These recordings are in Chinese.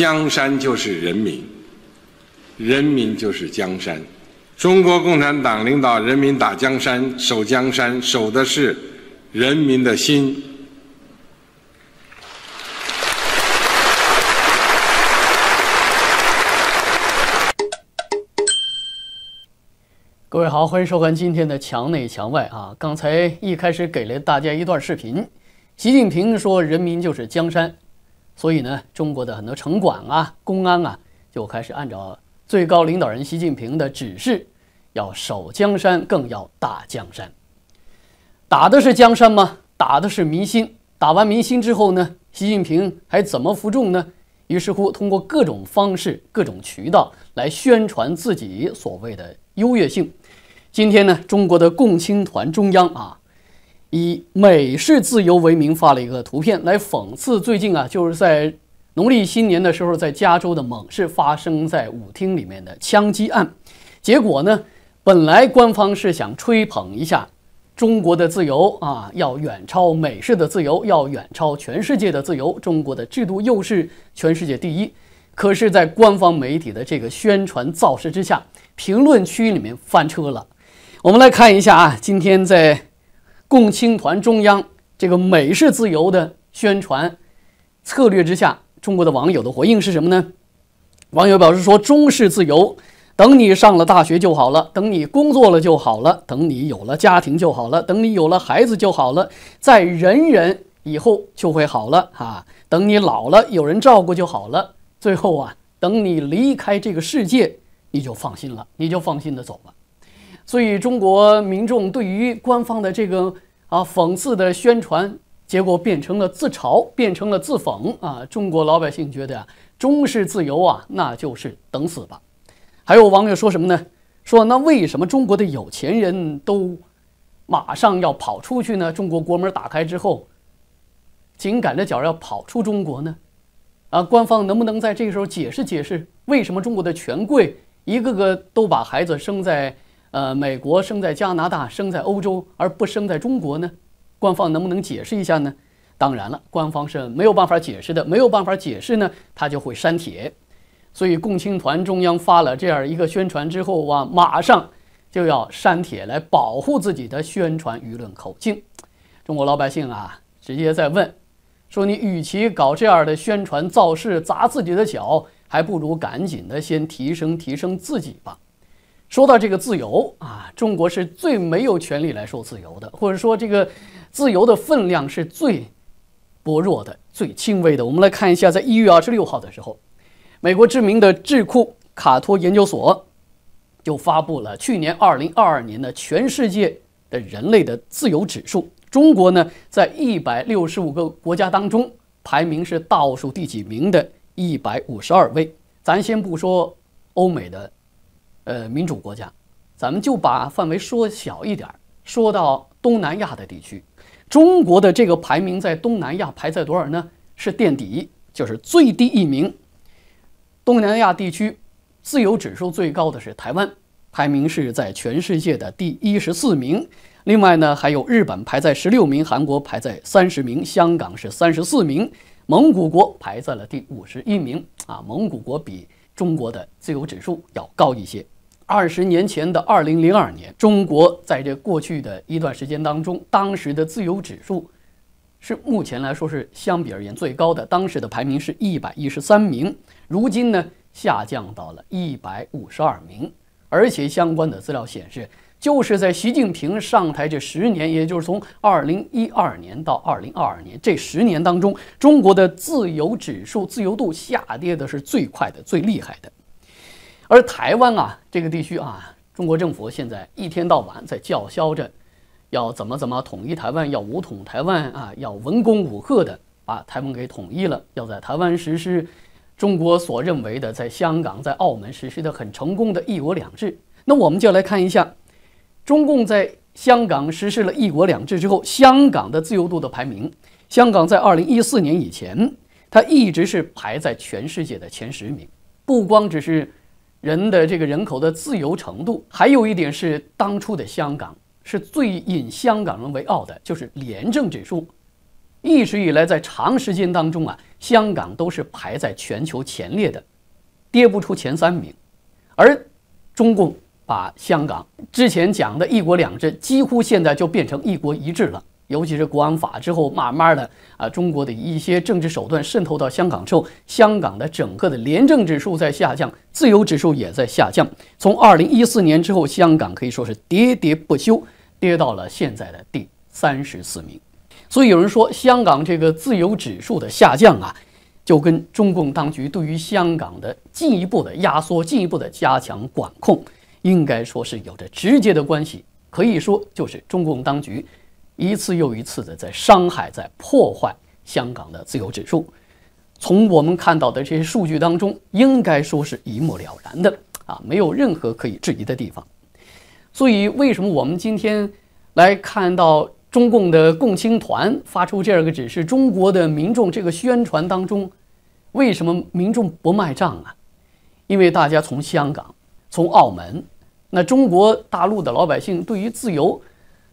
江山就是人民，人民就是江山。中国共产党领导人民打江山、守江山，守的是人民的心。各位好，欢迎收看今天的《墙内墙外》啊！刚才一开始给了大家一段视频，习近平说：“人民就是江山。”所以呢，中国的很多城管啊、公安啊，就开始按照最高领导人习近平的指示，要守江山，更要打江山。打的是江山吗？打的是民心。打完民心之后呢，习近平还怎么服众呢？于是乎，通过各种方式、各种渠道来宣传自己所谓的优越性。今天呢，中国的共青团中央啊。以美式自由为名发了一个图片来讽刺最近啊，就是在农历新年的时候，在加州的猛市发生在舞厅里面的枪击案。结果呢，本来官方是想吹捧一下中国的自由啊，要远超美式的自由，要远超全世界的自由。中国的制度又是全世界第一。可是，在官方媒体的这个宣传造势之下，评论区里面翻车了。我们来看一下啊，今天在。共青团中央这个美式自由的宣传策略之下，中国的网友的回应是什么呢？网友表示说：“中式自由，等你上了大学就好了，等你工作了就好了，等你有了家庭就好了，等你有了孩子就好了，在忍忍以后就会好了啊！等你老了有人照顾就好了。最后啊，等你离开这个世界，你就放心了，你就放心的走吧。”所以，中国民众对于官方的这个啊讽刺的宣传，结果变成了自嘲，变成了自讽啊！中国老百姓觉得，中式自由啊，那就是等死吧。还有网友说什么呢？说那为什么中国的有钱人都马上要跑出去呢？中国国门打开之后，紧赶着脚要跑出中国呢？啊，官方能不能在这个时候解释解释，为什么中国的权贵一个个都把孩子生在？呃，美国生在加拿大，生在欧洲，而不生在中国呢？官方能不能解释一下呢？当然了，官方是没有办法解释的，没有办法解释呢，他就会删帖。所以共青团中央发了这样一个宣传之后啊，马上就要删帖来保护自己的宣传舆论口径。中国老百姓啊，直接在问：说你与其搞这样的宣传造势，砸自己的脚，还不如赶紧的先提升提升自己吧。说到这个自由啊，中国是最没有权利来说自由的，或者说这个自由的分量是最薄弱的、最轻微的。我们来看一下，在一月二十六号的时候，美国知名的智库卡托研究所就发布了去年二零二二年的全世界的人类的自由指数。中国呢，在一百六十五个国家当中，排名是倒数第几名的？一百五十二位。咱先不说欧美的。呃，民主国家，咱们就把范围缩小一点，说到东南亚的地区。中国的这个排名在东南亚排在多少呢？是垫底，就是最低一名。东南亚地区自由指数最高的是台湾，排名是在全世界的第一十四名。另外呢，还有日本排在十六名，韩国排在三十名，香港是三十四名，蒙古国排在了第五十一名。啊，蒙古国比中国的自由指数要高一些。二十年前的二零零二年，中国在这过去的一段时间当中，当时的自由指数是目前来说是相比而言最高的，当时的排名是一百一十三名。如今呢，下降到了一百五十二名。而且相关的资料显示，就是在习近平上台这十年，也就是从二零一二年到二零二二年这十年当中，中国的自由指数自由度下跌的是最快的、最厉害的。而台湾啊，这个地区啊，中国政府现在一天到晚在叫嚣着，要怎么怎么统一台湾，要武统台湾啊，要文攻武赫的把台湾给统一了，要在台湾实施中国所认为的，在香港、在澳门实施的很成功的“一国两制”。那我们就来看一下，中共在香港实施了“一国两制”之后，香港的自由度的排名。香港在二零一四年以前，它一直是排在全世界的前十名，不光只是。人的这个人口的自由程度，还有一点是当初的香港是最引香港人为傲的，就是廉政指数，一直以来在长时间当中啊，香港都是排在全球前列的，跌不出前三名。而中共把香港之前讲的一国两制，几乎现在就变成一国一制了。尤其是国安法之后，慢慢的啊，中国的一些政治手段渗透到香港之后，香港的整个的廉政指数在下降，自由指数也在下降。从二零一四年之后，香港可以说是喋喋不休，跌到了现在的第三十四名。所以有人说，香港这个自由指数的下降啊，就跟中共当局对于香港的进一步的压缩、进一步的加强管控，应该说是有着直接的关系。可以说，就是中共当局。一次又一次的在伤害、在破坏香港的自由指数。从我们看到的这些数据当中，应该说是一目了然的啊，没有任何可以质疑的地方。所以，为什么我们今天来看到中共的共青团发出这样一个指示，中国的民众这个宣传当中，为什么民众不卖账啊？因为大家从香港、从澳门，那中国大陆的老百姓对于自由。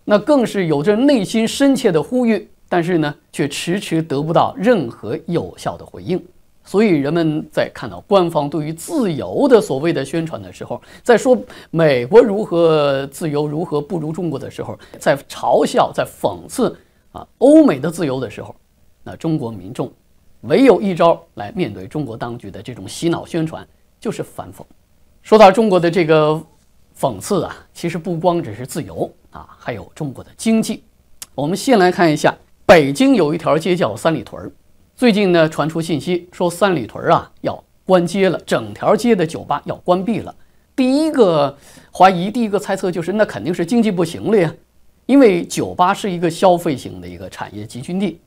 那更是有着内心深切的呼吁，但是呢，却迟迟得不到任何有效的回应。所以，人们在看到官方对于自由的所谓的宣传的时候，在说美国如何自由，如何不如中国的时候，在嘲笑、在讽刺啊，欧美的自由的时候，那中国民众唯有一招来面对中国当局的这种洗脑宣传，就是反讽。说到中国的这个讽刺啊，其实不光只是自由。啊，还有中国的经济，我们先来看一下，北京有一条街叫三里屯儿，最近呢传出信息说三里屯儿啊要关街了，整条街的酒吧要关闭了。第一个怀疑，第一个猜测就是，那肯定是经济不行了呀，因为酒吧是一个消费型的一个产业集群地，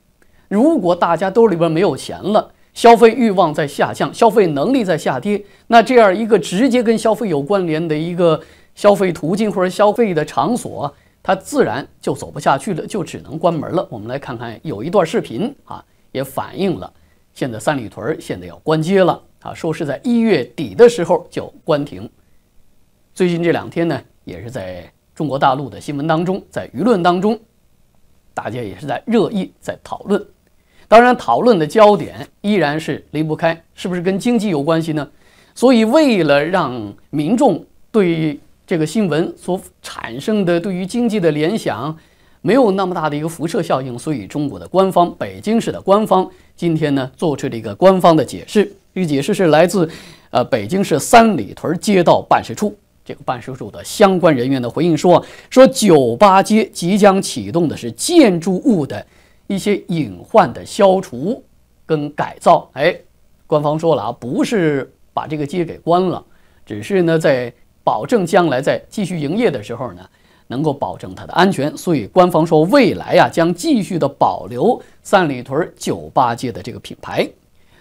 如果大家兜里边没有钱了，消费欲望在下降，消费能力在下跌，那这样一个直接跟消费有关联的一个。消费途径或者消费的场所，它自然就走不下去了，就只能关门了。我们来看看，有一段视频啊，也反映了现在三里屯现在要关街了啊，说是在一月底的时候就关停。最近这两天呢，也是在中国大陆的新闻当中，在舆论当中，大家也是在热议，在讨论。当然，讨论的焦点依然是离不开是不是跟经济有关系呢？所以，为了让民众对。这个新闻所产生的对于经济的联想，没有那么大的一个辐射效应，所以中国的官方，北京市的官方今天呢做出了一个官方的解释。这个解释是来自，呃，北京市三里屯街道办事处这个办事处的相关人员的回应说，说酒吧街即将启动的是建筑物的一些隐患的消除跟改造。哎，官方说了啊，不是把这个街给关了，只是呢在。保证将来在继续营业的时候呢，能够保证它的安全。所以官方说，未来呀将继续的保留三里屯酒吧街的这个品牌。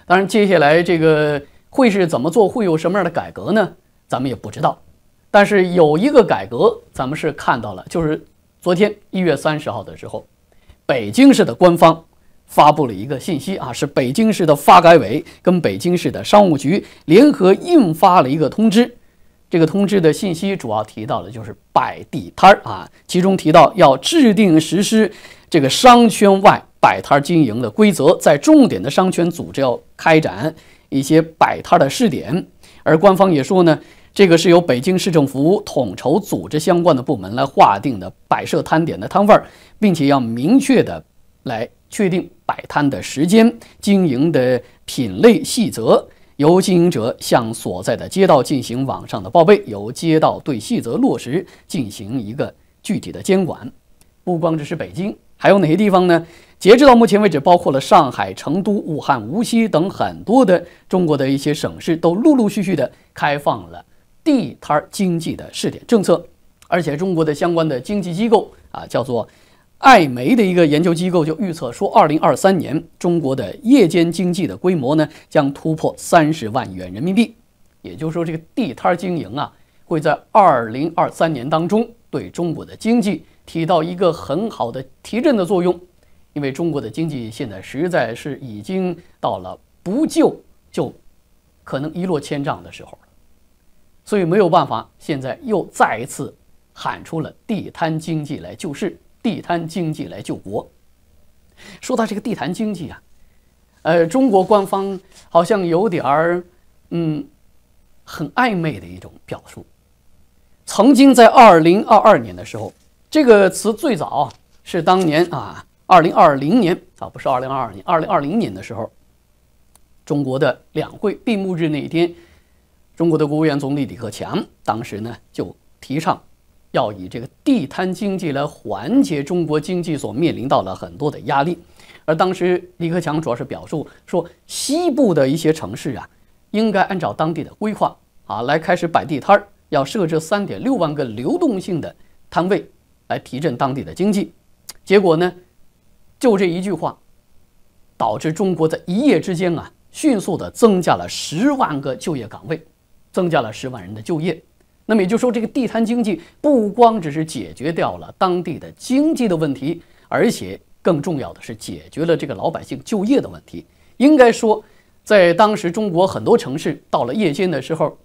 当然，接下来这个会是怎么做，会有什么样的改革呢？咱们也不知道。但是有一个改革，咱们是看到了，就是昨天一月三十号的时候，北京市的官方发布了一个信息啊，是北京市的发改委跟北京市的商务局联合印发了一个通知。这个通知的信息主要提到的就是摆地摊儿啊，其中提到要制定实施这个商圈外摆摊儿经营的规则，在重点的商圈组织要开展一些摆摊儿的试点，而官方也说呢，这个是由北京市政府统筹组织相关的部门来划定的摆设摊点的摊位，并且要明确的来确定摆摊的时间、经营的品类细则。由经营者向所在的街道进行网上的报备，由街道对细则落实进行一个具体的监管。不光只是北京，还有哪些地方呢？截止到目前为止，包括了上海、成都、武汉、无锡等很多的中国的一些省市，都陆陆续续的开放了地摊经济的试点政策。而且，中国的相关的经济机构啊，叫做。艾媒的一个研究机构就预测说，二零二三年中国的夜间经济的规模呢，将突破三十万元人民币。也就是说，这个地摊经营啊，会在二零二三年当中对中国的经济起到一个很好的提振的作用。因为中国的经济现在实在是已经到了不救就可能一落千丈的时候了，所以没有办法，现在又再一次喊出了地摊经济来救市。地摊经济来救国。说到这个地摊经济啊，呃，中国官方好像有点儿，嗯，很暧昧的一种表述。曾经在二零二二年的时候，这个词最早是当年啊，二零二零年啊，不是二零二二年，二零二零年的时候，中国的两会闭幕日那一天，中国的国务院总理李克强当时呢就提倡。要以这个地摊经济来缓解中国经济所面临到了很多的压力，而当时李克强主要是表述说，西部的一些城市啊，应该按照当地的规划啊来开始摆地摊儿，要设置三点六万个流动性的摊位来提振当地的经济。结果呢，就这一句话，导致中国在一夜之间啊，迅速的增加了十万个就业岗位，增加了十万人的就业。那么也就是说，这个地摊经济不光只是解决掉了当地的经济的问题，而且更重要的是解决了这个老百姓就业的问题。应该说，在当时中国很多城市到了夜间的时候，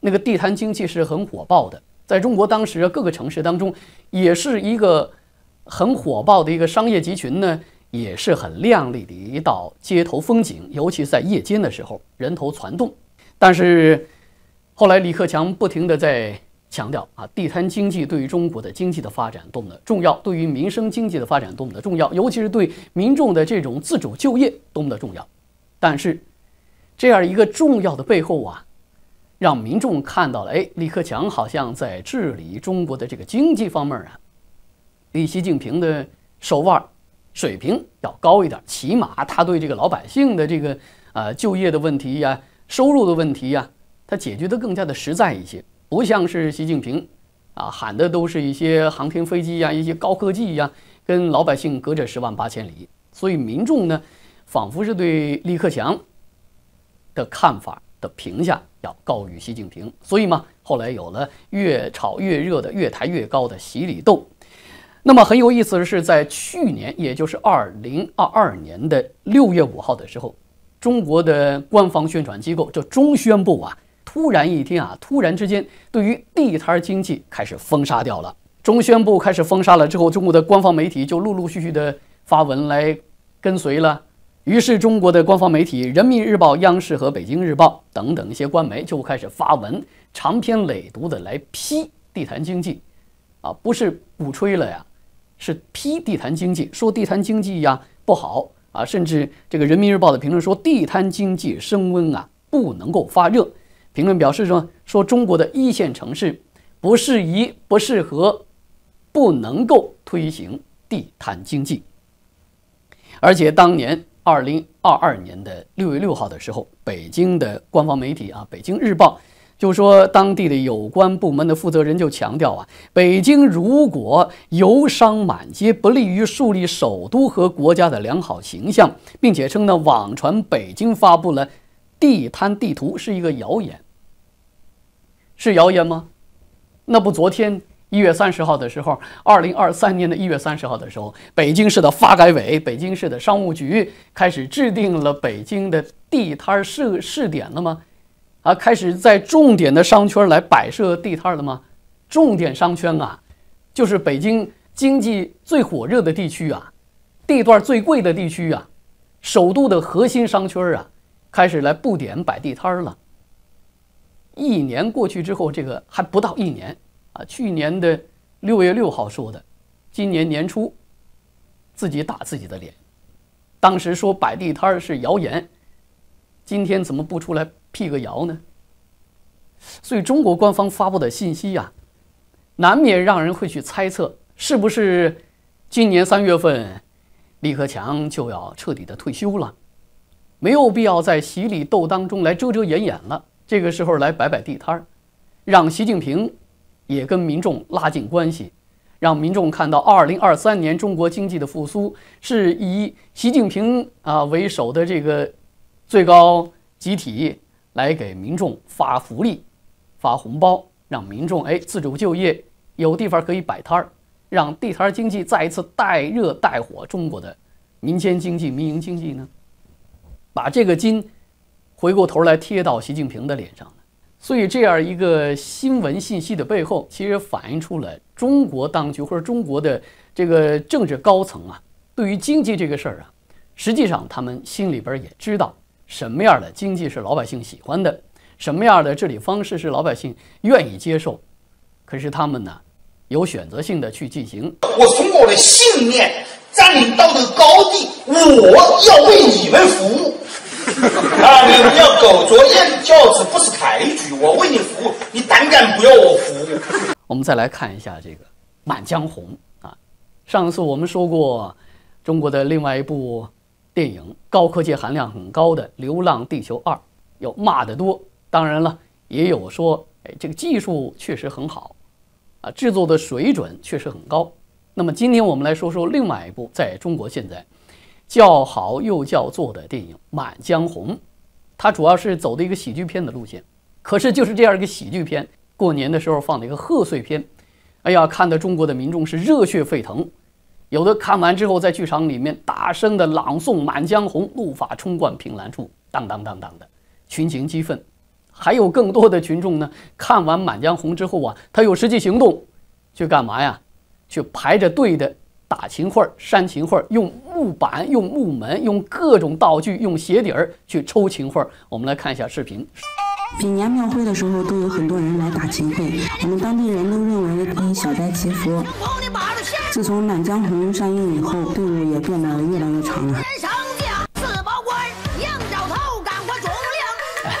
那个地摊经济是很火爆的。在中国当时各个城市当中，也是一个很火爆的一个商业集群呢，也是很靓丽的一道街头风景，尤其在夜间的时候，人头攒动。但是后来，李克强不停地在强调啊，地摊经济对于中国的经济的发展多么的重要，对于民生经济的发展多么的重要，尤其是对民众的这种自主就业多么的重要。但是，这样一个重要的背后啊，让民众看到了，哎，李克强好像在治理中国的这个经济方面啊，比习近平的手腕水平要高一点，起码他对这个老百姓的这个呃就业的问题呀、收入的问题呀。他解决的更加的实在一些，不像是习近平，啊喊的都是一些航天飞机呀、一些高科技呀，跟老百姓隔着十万八千里，所以民众呢，仿佛是对李克强的看法的评价要高于习近平，所以嘛，后来有了越炒越热的、越抬越高的“洗礼斗”。那么很有意思的是，在去年，也就是二零二二年的六月五号的时候，中国的官方宣传机构就中宣部啊。突然一天啊，突然之间，对于地摊经济开始封杀掉了。中宣部开始封杀了之后，中国的官方媒体就陆陆续续的发文来跟随了。于是，中国的官方媒体《人民日报》、央视和《北京日报》等等一些官媒就开始发文，长篇累牍的来批地摊经济。啊，不是鼓吹了呀，是批地摊经济，说地摊经济呀不好啊，甚至这个《人民日报》的评论说地摊经济升温啊不能够发热。评论表示说：“说中国的一线城市不适宜、不适合、不能够推行地摊经济。”而且当年二零二二年的六月六号的时候，北京的官方媒体啊，《北京日报》就说当地的有关部门的负责人就强调啊，北京如果游商满街，不利于树立首都和国家的良好形象，并且称呢，网传北京发布了。地摊地图是一个谣言，是谣言吗？那不，昨天一月三十号的时候，二零二三年的一月三十号的时候，北京市的发改委、北京市的商务局开始制定了北京的地摊儿试试点了吗？啊，开始在重点的商圈来摆设地摊了吗？重点商圈啊，就是北京经济最火热的地区啊，地段最贵的地区啊，首都的核心商圈啊。开始来布点摆地摊儿了。一年过去之后，这个还不到一年啊，去年的六月六号说的，今年年初，自己打自己的脸。当时说摆地摊儿是谣言，今天怎么不出来辟个谣呢？所以中国官方发布的信息呀，难免让人会去猜测，是不是今年三月份，李克强就要彻底的退休了？没有必要在洗礼斗当中来遮遮掩掩了，这个时候来摆摆地摊儿，让习近平也跟民众拉近关系，让民众看到二零二三年中国经济的复苏是以习近平啊为首的这个最高集体来给民众发福利、发红包，让民众哎自主就业，有地方可以摆摊儿，让地摊经济再一次带热带火中国的民间经济、民营经济呢。把这个金，回过头来贴到习近平的脸上，所以这样一个新闻信息的背后，其实反映出了中国当局或者中国的这个政治高层啊，对于经济这个事儿啊，实际上他们心里边也知道什么样的经济是老百姓喜欢的，什么样的治理方式是老百姓愿意接受，可是他们呢，有选择性的去进行。我从我的信念。占领道德高地，我要为你们服务啊！你们要苟着燕，轿子不识抬举，我为你服务，你胆敢不要我服？务？我们再来看一下这个《满江红》啊！上次我们说过，中国的另外一部电影，高科技含量很高的《流浪地球二》，有骂的多，当然了，也有说，哎，这个技术确实很好，啊，制作的水准确实很高。那么今天我们来说说另外一部在中国现在叫好又叫座的电影《满江红》，它主要是走的一个喜剧片的路线。可是就是这样一个喜剧片，过年的时候放的一个贺岁片，哎呀，看的中国的民众是热血沸腾，有的看完之后在剧场里面大声的朗诵《满江红》，怒发冲冠，凭栏处，当当当当的群情激愤。还有更多的群众呢，看完《满江红》之后啊，他有实际行动，去干嘛呀？去排着队的打秦桧儿、扇秦桧儿，用木板、用木门、用各种道具、用鞋底儿去抽秦桧儿。我们来看一下视频。每年庙会的时候都有很多人来打秦桧，我们当地人都认为以小灾祈福。自从《满江红》上映以后，队伍也变得越来越长了。四官头赶过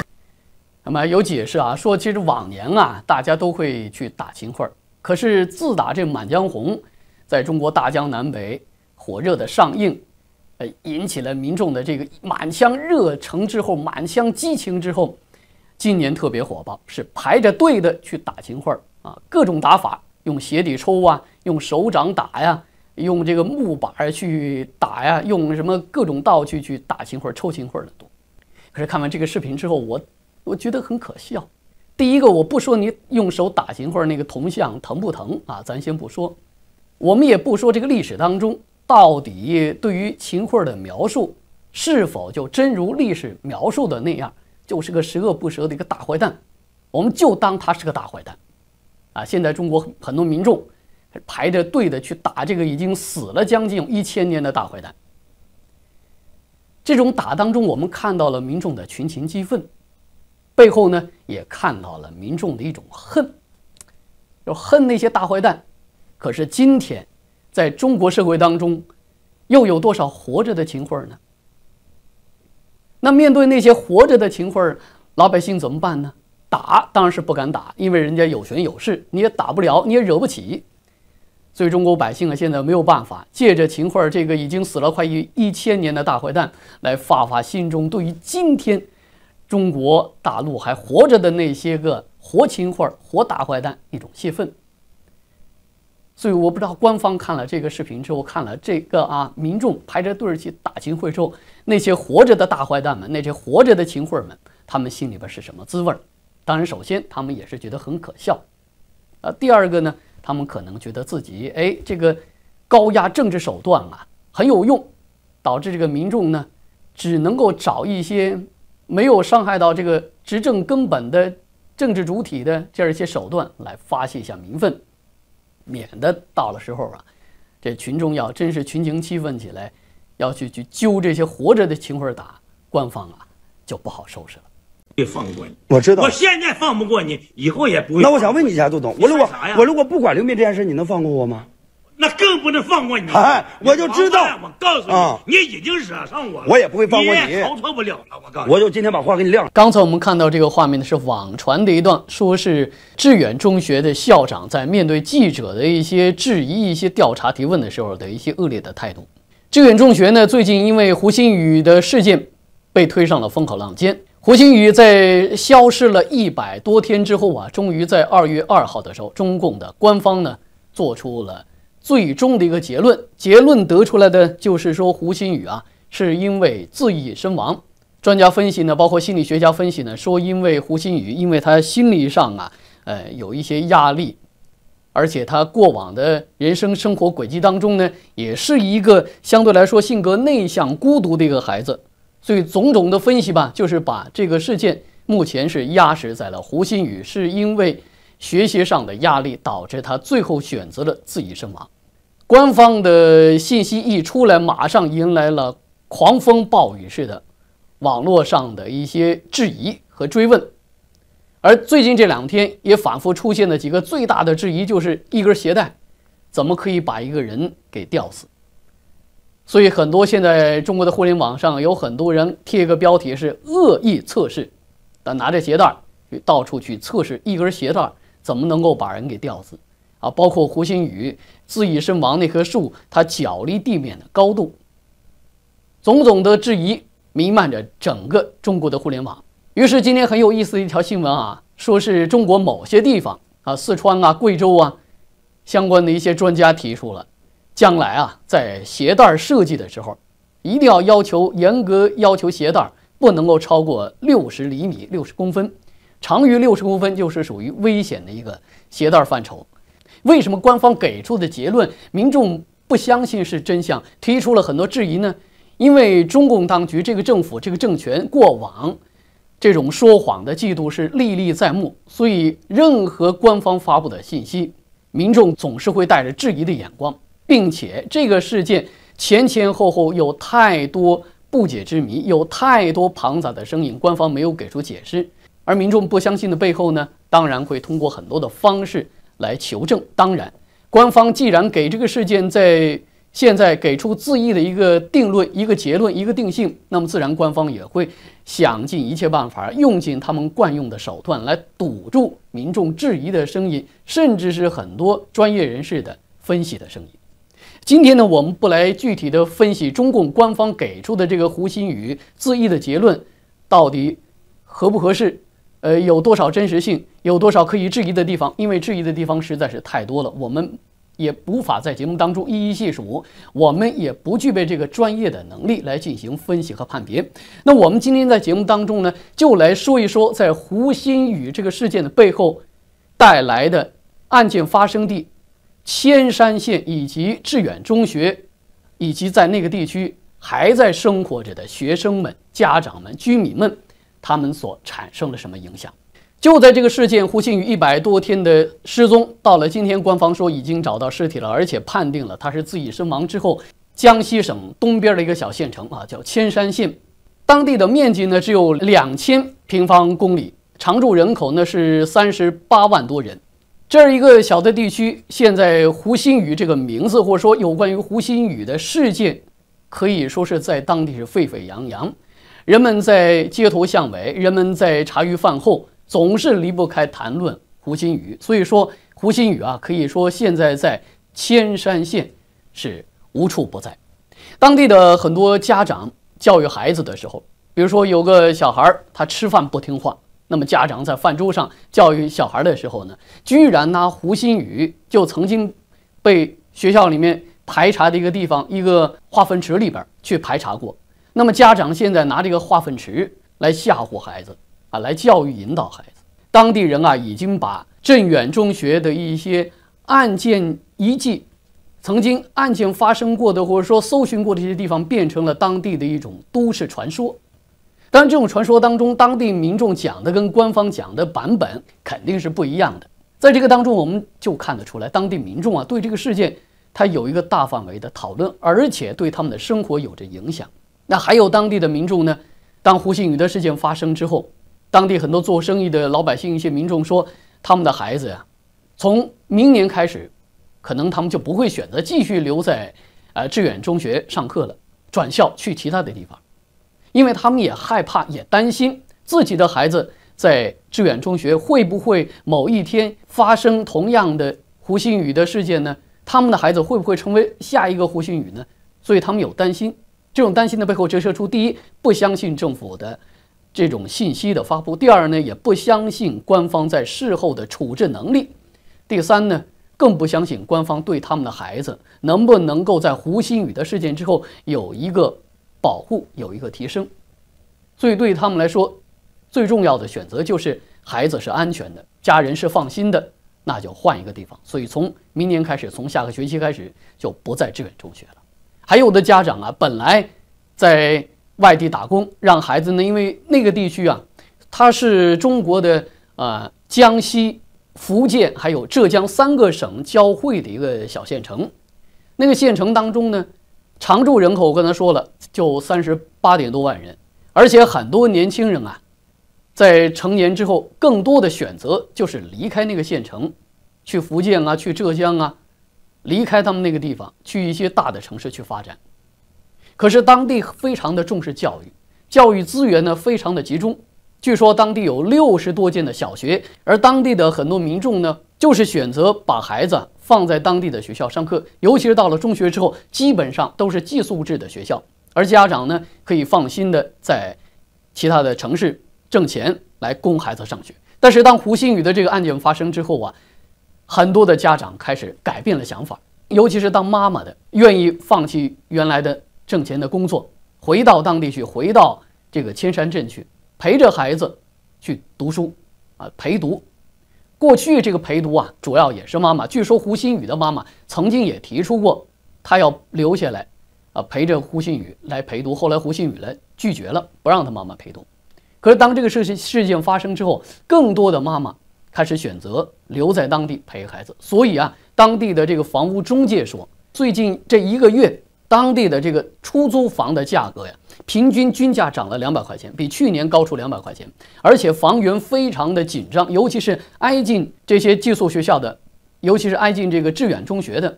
那么有解释啊，说其实往年啊，大家都会去打秦桧儿。可是，自打这《满江红》在中国大江南北火热的上映，呃，引起了民众的这个满腔热诚之后，满腔激情之后，今年特别火爆，是排着队的去打秦桧儿啊！各种打法，用鞋底抽啊，用手掌打呀，用这个木板去打呀，用什么各种道具去打秦桧儿、抽秦桧儿的多。可是看完这个视频之后，我我觉得很可笑。第一个，我不说你用手打秦桧那个铜像疼不疼啊？咱先不说，我们也不说这个历史当中到底对于秦桧的描述是否就真如历史描述的那样，就是个十恶不赦的一个大坏蛋，我们就当他是个大坏蛋啊！现在中国很多民众排着队的去打这个已经死了将近一千年的大坏蛋，这种打当中，我们看到了民众的群情激愤。背后呢，也看到了民众的一种恨，就恨那些大坏蛋。可是今天，在中国社会当中，又有多少活着的秦桧呢？那面对那些活着的秦桧，老百姓怎么办呢？打当然是不敢打，因为人家有权有势，你也打不了，你也惹不起。所以中国百姓啊，现在没有办法，借着秦桧这个已经死了快一千年的大坏蛋，来发发心中对于今天。中国大陆还活着的那些个活秦桧、活大坏蛋，一种泄愤。所以我不知道官方看了这个视频之后，看了这个啊，民众排着队去打秦桧之后，那些活着的大坏蛋们，那些活着的秦桧们，他们心里边是什么滋味？当然，首先他们也是觉得很可笑，啊，第二个呢，他们可能觉得自己哎，这个高压政治手段啊很有用，导致这个民众呢只能够找一些。没有伤害到这个执政根本的政治主体的这样一些手段来发泄一下民愤，免得到了时候啊，这群众要真是群情激愤起来，要去去揪这些活着的秦桧打，官方啊就不好收拾了。会放过你，我知道。我现在放不过你，以后也不会。那我想问你一下，杜总，我如果我如果不管刘斌这件事，你能放过我吗？那更不能放过你！我就知道，我告诉你，你已经惹上我，了，我也不会放过你，逃脱不了了。我告，我就今天把话给你撂了。刚才我们看到这个画面呢，是网传的一段，说是致远中学的校长在面对记者的一些质疑、一些调查提问的时候的一些恶劣的态度。致远中学呢，最近因为胡鑫宇的事件，被推上了风口浪尖。胡鑫宇在消失了一百多天之后啊，终于在二月二号的时候，中共的官方呢做出了。最终的一个结论，结论得出来的就是说，胡鑫宇啊，是因为自缢身亡。专家分析呢，包括心理学家分析呢，说因为胡鑫宇，因为他心理上啊，呃，有一些压力，而且他过往的人生生活轨迹当中呢，也是一个相对来说性格内向、孤独的一个孩子，所以种种的分析吧，就是把这个事件目前是压实在了胡鑫宇是因为。学习上的压力导致他最后选择了自缢身亡。官方的信息一出来，马上迎来了狂风暴雨式的网络上的一些质疑和追问。而最近这两天也反复出现的几个最大的质疑，就是一根鞋带怎么可以把一个人给吊死？所以很多现在中国的互联网上有很多人贴个标题是恶意测试，但拿着鞋带去到处去测试一根鞋带。怎么能够把人给吊死啊？包括胡鑫宇自缢身亡那棵树，它脚离地面的高度。种种的质疑弥漫着整个中国的互联网。于是今天很有意思的一条新闻啊，说是中国某些地方啊，四川啊、贵州啊，相关的一些专家提出了，将来啊，在鞋带设计的时候，一定要要求严格要求鞋带不能够超过六十厘米、六十公分。长于六十公分就是属于危险的一个鞋带范畴。为什么官方给出的结论，民众不相信是真相，提出了很多质疑呢？因为中共当局这个政府这个政权过往这种说谎的记录是历历在目，所以任何官方发布的信息，民众总是会带着质疑的眼光，并且这个事件前前后后有太多不解之谜，有太多庞杂的声音，官方没有给出解释。而民众不相信的背后呢，当然会通过很多的方式来求证。当然，官方既然给这个事件在现在给出自缢的一个定论、一个结论、一个定性，那么自然官方也会想尽一切办法，用尽他们惯用的手段来堵住民众质疑的声音，甚至是很多专业人士的分析的声音。今天呢，我们不来具体的分析中共官方给出的这个胡鑫宇自缢的结论到底合不合适。呃，有多少真实性？有多少可以质疑的地方？因为质疑的地方实在是太多了，我们也无法在节目当中一一细数，我们也不具备这个专业的能力来进行分析和判别。那我们今天在节目当中呢，就来说一说在胡鑫宇这个事件的背后带来的案件发生地千山县以及致远中学，以及在那个地区还在生活着的学生们、家长们、居民们。他们所产生了什么影响？就在这个事件，胡心宇一百多天的失踪，到了今天，官方说已经找到尸体了，而且判定了他是自缢身亡之后，江西省东边的一个小县城啊，叫铅山县，当地的面积呢只有两千平方公里，常住人口呢是三十八万多人。这是一个小的地区，现在胡鑫宇这个名字，或者说有关于胡鑫宇的事件，可以说是在当地是沸沸扬扬。人们在街头巷尾，人们在茶余饭后，总是离不开谈论胡心宇。所以说，胡心宇啊，可以说现在在千山县是无处不在。当地的很多家长教育孩子的时候，比如说有个小孩他吃饭不听话，那么家长在饭桌上教育小孩的时候呢，居然拿胡心宇就曾经被学校里面排查的一个地方，一个化粪池里边去排查过。那么家长现在拿这个化粪池来吓唬孩子啊，来教育引导孩子。当地人啊，已经把镇远中学的一些案件遗迹，曾经案件发生过的或者说搜寻过的这些地方，变成了当地的一种都市传说。当然，这种传说当中，当地民众讲的跟官方讲的版本肯定是不一样的。在这个当中，我们就看得出来，当地民众啊，对这个事件他有一个大范围的讨论，而且对他们的生活有着影响。那还有当地的民众呢？当胡信宇的事件发生之后，当地很多做生意的老百姓、一些民众说，他们的孩子呀，从明年开始，可能他们就不会选择继续留在呃致远中学上课了，转校去其他的地方，因为他们也害怕、也担心自己的孩子在致远中学会不会某一天发生同样的胡信宇的事件呢？他们的孩子会不会成为下一个胡信宇呢？所以他们有担心。这种担心的背后折射出：第一，不相信政府的这种信息的发布；第二呢，也不相信官方在事后的处置能力；第三呢，更不相信官方对他们的孩子能不能够在胡鑫宇的事件之后有一个保护、有一个提升。所以，对他们来说，最重要的选择就是孩子是安全的，家人是放心的，那就换一个地方。所以，从明年开始，从下个学期开始，就不在志愿中学了。还有的家长啊，本来在外地打工，让孩子呢，因为那个地区啊，它是中国的呃江西、福建还有浙江三个省交汇的一个小县城。那个县城当中呢，常住人口我刚才说了，就三十八点多万人，而且很多年轻人啊，在成年之后，更多的选择就是离开那个县城，去福建啊，去浙江啊。离开他们那个地方，去一些大的城市去发展。可是当地非常的重视教育，教育资源呢非常的集中。据说当地有六十多间的小学，而当地的很多民众呢，就是选择把孩子放在当地的学校上课，尤其是到了中学之后，基本上都是寄宿制的学校，而家长呢可以放心的在其他的城市挣钱来供孩子上学。但是当胡鑫宇的这个案件发生之后啊。很多的家长开始改变了想法，尤其是当妈妈的，愿意放弃原来的挣钱的工作，回到当地去，回到这个千山镇去，陪着孩子去读书，啊陪读。过去这个陪读啊，主要也是妈妈。据说胡馨宇的妈妈曾经也提出过，她要留下来，啊陪着胡馨宇来陪读。后来胡馨宇呢拒绝了，不让他妈妈陪读。可是当这个事情事件发生之后，更多的妈妈。开始选择留在当地陪孩子，所以啊，当地的这个房屋中介说，最近这一个月，当地的这个出租房的价格呀，平均均价涨了两百块钱，比去年高出两百块钱，而且房源非常的紧张，尤其是挨近这些寄宿学校的，尤其是挨近这个致远中学的，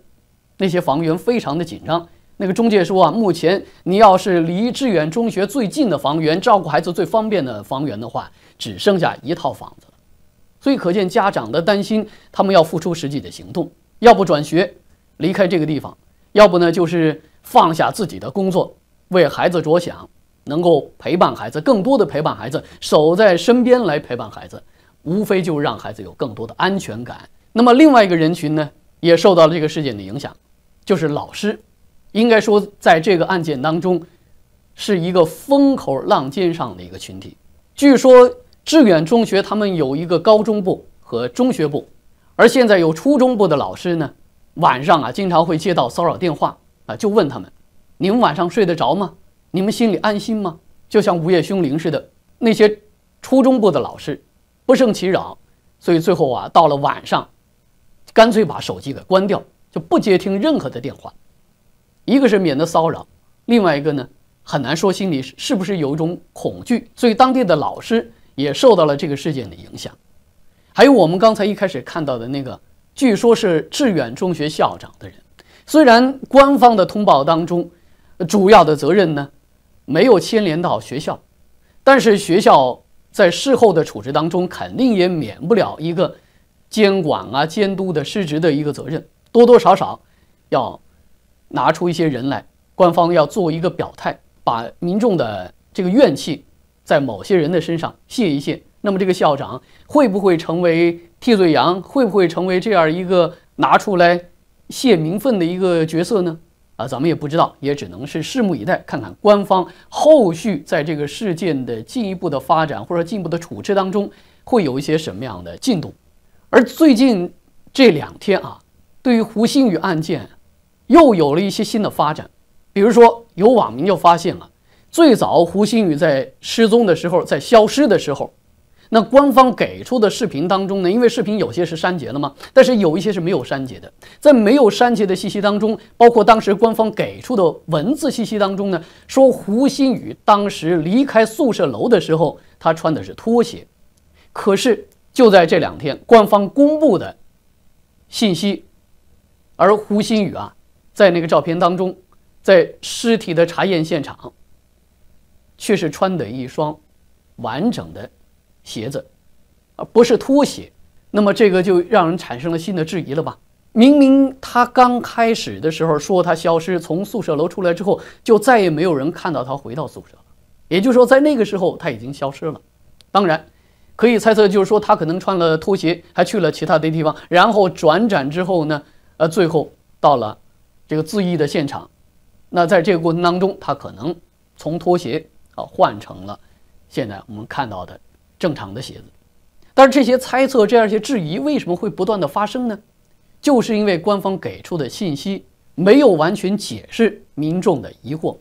那些房源非常的紧张。那个中介说啊，目前你要是离致远中学最近的房源，照顾孩子最方便的房源的话，只剩下一套房子。所以，可见家长的担心，他们要付出实际的行动，要不转学，离开这个地方，要不呢，就是放下自己的工作，为孩子着想，能够陪伴孩子，更多的陪伴孩子，守在身边来陪伴孩子，无非就是让孩子有更多的安全感。那么，另外一个人群呢，也受到了这个事件的影响，就是老师，应该说，在这个案件当中，是一个风口浪尖上的一个群体，据说。致远中学他们有一个高中部和中学部，而现在有初中部的老师呢，晚上啊经常会接到骚扰电话啊，就问他们：你们晚上睡得着吗？你们心里安心吗？就像午夜凶铃似的。那些初中部的老师，不胜其扰，所以最后啊到了晚上，干脆把手机给关掉，就不接听任何的电话，一个是免得骚扰，另外一个呢很难说心里是不是有一种恐惧，所以当地的老师。也受到了这个事件的影响，还有我们刚才一开始看到的那个，据说是致远中学校长的人，虽然官方的通报当中，主要的责任呢，没有牵连到学校，但是学校在事后的处置当中，肯定也免不了一个监管啊、监督的失职的一个责任，多多少少要拿出一些人来，官方要做一个表态，把民众的这个怨气。在某些人的身上泄一泄，那么这个校长会不会成为替罪羊？会不会成为这样一个拿出来泄民愤的一个角色呢？啊，咱们也不知道，也只能是拭目以待，看看官方后续在这个事件的进一步的发展或者进一步的处置当中会有一些什么样的进度。而最近这两天啊，对于胡鑫宇案件，又有了一些新的发展，比如说有网民就发现了。最早胡鑫宇在失踪的时候，在消失的时候，那官方给出的视频当中呢，因为视频有些是删节了嘛，但是有一些是没有删节的，在没有删节的信息当中，包括当时官方给出的文字信息当中呢，说胡鑫宇当时离开宿舍楼的时候，他穿的是拖鞋。可是就在这两天，官方公布的信息，而胡鑫宇啊，在那个照片当中，在尸体的查验现场。却是穿的一双完整的鞋子，而不是拖鞋。那么这个就让人产生了新的质疑了吧？明明他刚开始的时候说他消失，从宿舍楼出来之后就再也没有人看到他回到宿舍了。也就是说，在那个时候他已经消失了。当然，可以猜测就是说他可能穿了拖鞋，还去了其他的地方，然后转展之后呢，呃，最后到了这个自缢的现场。那在这个过程当中，他可能从拖鞋。啊，换成了现在我们看到的正常的鞋子，但是这些猜测这样一些质疑为什么会不断的发生呢？就是因为官方给出的信息没有完全解释民众的疑惑，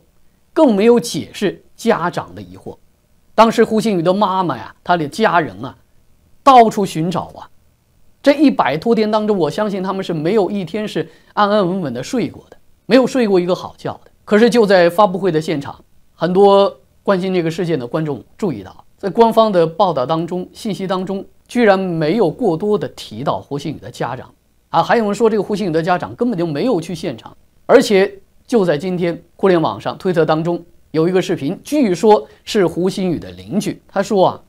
更没有解释家长的疑惑。当时胡鑫宇的妈妈呀，他的家人啊，到处寻找啊，这一百多天当中，我相信他们是没有一天是安安稳稳的睡过的，没有睡过一个好觉的。可是就在发布会的现场，很多。关心这个事件的观众注意到，在官方的报道当中，信息当中居然没有过多的提到胡鑫宇的家长啊。还有人说，这个胡鑫宇的家长根本就没有去现场，而且就在今天，互联网上推特当中有一个视频，据说是胡鑫宇的邻居，他说啊，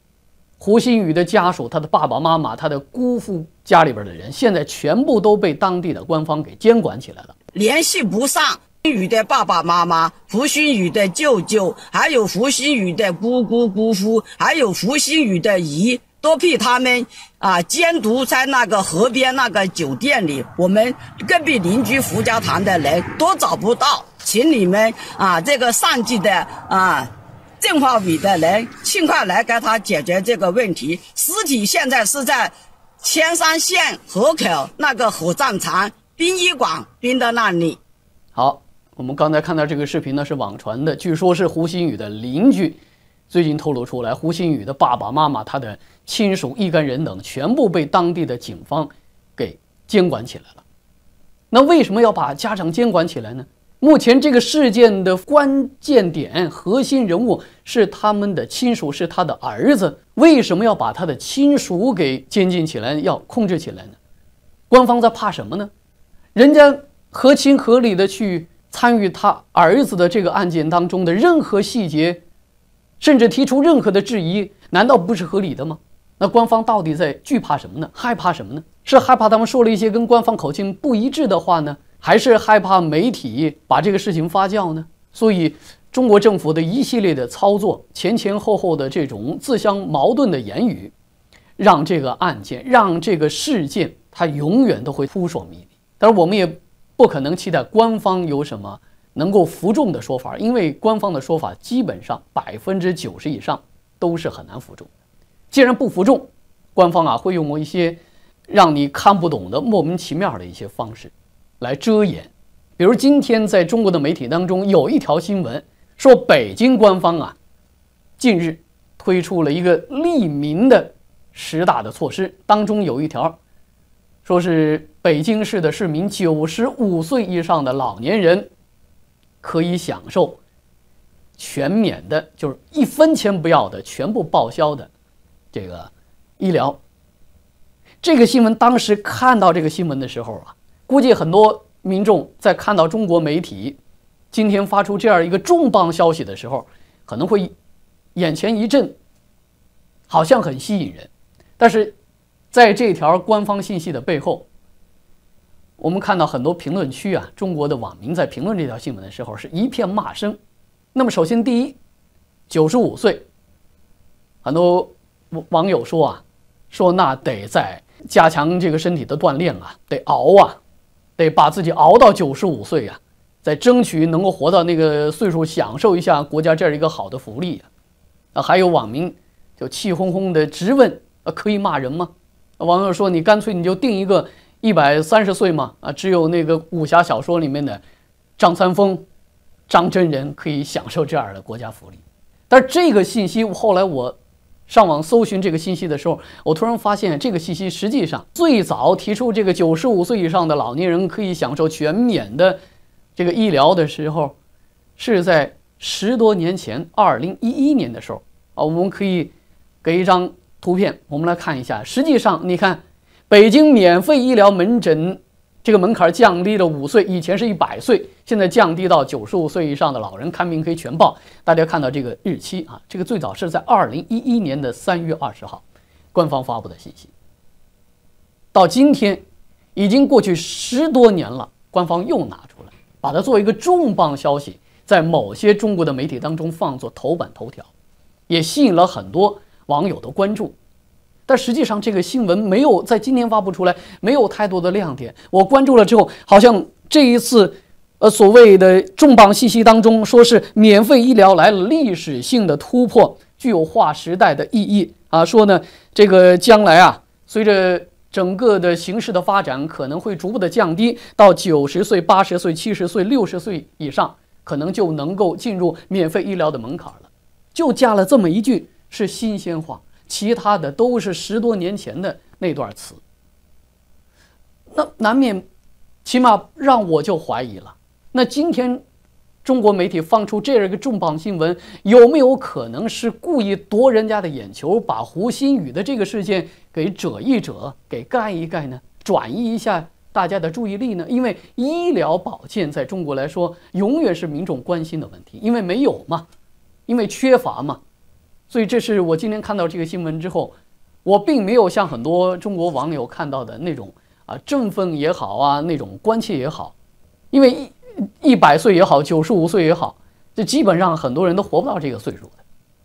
胡鑫宇的家属，他的爸爸妈妈，他的姑父家里边的人，现在全部都被当地的官方给监管起来了，联系不上。星宇的爸爸妈妈、胡星宇的舅舅，还有胡星宇的姑姑、姑父，还有胡星宇的姨，都被他们啊监督在那个河边那个酒店里。我们隔壁邻居胡家塘的人都找不到，请你们啊，这个上级的啊，政法委的人，尽快来给他解决这个问题。尸体现在是在千山县河口那个火葬场殡仪馆殡的那里。好。我们刚才看到这个视频呢，是网传的，据说是胡鑫宇的邻居最近透露出来，胡鑫宇的爸爸妈妈、他的亲属一干人等全部被当地的警方给监管起来了。那为什么要把家长监管起来呢？目前这个事件的关键点、核心人物是他们的亲属，是他的儿子。为什么要把他的亲属给监禁起来、要控制起来呢？官方在怕什么呢？人家合情合理的去。参与他儿子的这个案件当中的任何细节，甚至提出任何的质疑，难道不是合理的吗？那官方到底在惧怕什么呢？害怕什么呢？是害怕他们说了一些跟官方口径不一致的话呢，还是害怕媒体把这个事情发酵呢？所以，中国政府的一系列的操作，前前后后的这种自相矛盾的言语，让这个案件，让这个事件，它永远都会扑朔迷离。但是我们也。不可能期待官方有什么能够服众的说法，因为官方的说法基本上百分之九十以上都是很难服众。既然不服众，官方啊会用一些让你看不懂的莫名其妙的一些方式来遮掩。比如今天在中国的媒体当中有一条新闻说，北京官方啊近日推出了一个利民的十大的措施，当中有一条说是。北京市的市民，九十五岁以上的老年人，可以享受全免的，就是一分钱不要的，全部报销的这个医疗。这个新闻，当时看到这个新闻的时候啊，估计很多民众在看到中国媒体今天发出这样一个重磅消息的时候，可能会眼前一震，好像很吸引人。但是，在这条官方信息的背后。我们看到很多评论区啊，中国的网民在评论这条新闻的时候是一片骂声。那么，首先第一，九十五岁，很多网友说啊，说那得在加强这个身体的锻炼啊，得熬啊，得把自己熬到九十五岁呀，再争取能够活到那个岁数，享受一下国家这样一个好的福利啊，还有网民就气哄哄的直问：呃，可以骂人吗？网友说你干脆你就定一个。一百三十岁嘛，啊，只有那个武侠小说里面的张三丰、张真人可以享受这样的国家福利。但是这个信息，后来我上网搜寻这个信息的时候，我突然发现这个信息实际上最早提出这个九十五岁以上的老年人可以享受全免的这个医疗的时候，是在十多年前，二零一一年的时候啊。我们可以给一张图片，我们来看一下。实际上，你看。北京免费医疗门诊这个门槛降低了五岁，以前是一百岁，现在降低到九十五岁以上的老人看病可以全报。大家看到这个日期啊，这个最早是在二零一一年的三月二十号，官方发布的信息。到今天，已经过去十多年了，官方又拿出来把它作为一个重磅消息，在某些中国的媒体当中放作头版头条，也吸引了很多网友的关注。但实际上，这个新闻没有在今天发布出来，没有太多的亮点。我关注了之后，好像这一次，呃，所谓的重磅信息当中，说是免费医疗来了历史性的突破，具有划时代的意义啊。说呢，这个将来啊，随着整个的形势的发展，可能会逐步的降低到九十岁、八十岁、七十岁、六十岁以上，可能就能够进入免费医疗的门槛了。就加了这么一句，是新鲜话。其他的都是十多年前的那段词，那难免，起码让我就怀疑了。那今天，中国媒体放出这样一个重磅新闻，有没有可能是故意夺人家的眼球，把胡鑫宇的这个事件给遮一遮，给盖一盖呢？转移一下大家的注意力呢？因为医疗保健在中国来说，永远是民众关心的问题，因为没有嘛，因为缺乏嘛。所以，这是我今天看到这个新闻之后，我并没有像很多中国网友看到的那种啊振奋也好啊那种关切也好，因为一百岁也好，九十五岁也好，这基本上很多人都活不到这个岁数的。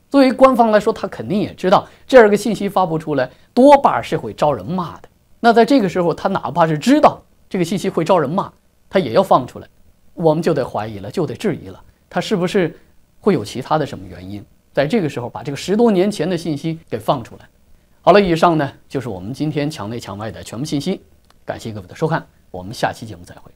作为官方来说，他肯定也知道这样个信息发布出来，多半是会招人骂的。那在这个时候，他哪怕是知道这个信息会招人骂，他也要放出来，我们就得怀疑了，就得质疑了，他是不是会有其他的什么原因？在这个时候把这个十多年前的信息给放出来。好了，以上呢就是我们今天墙内墙外的全部信息。感谢各位的收看，我们下期节目再会。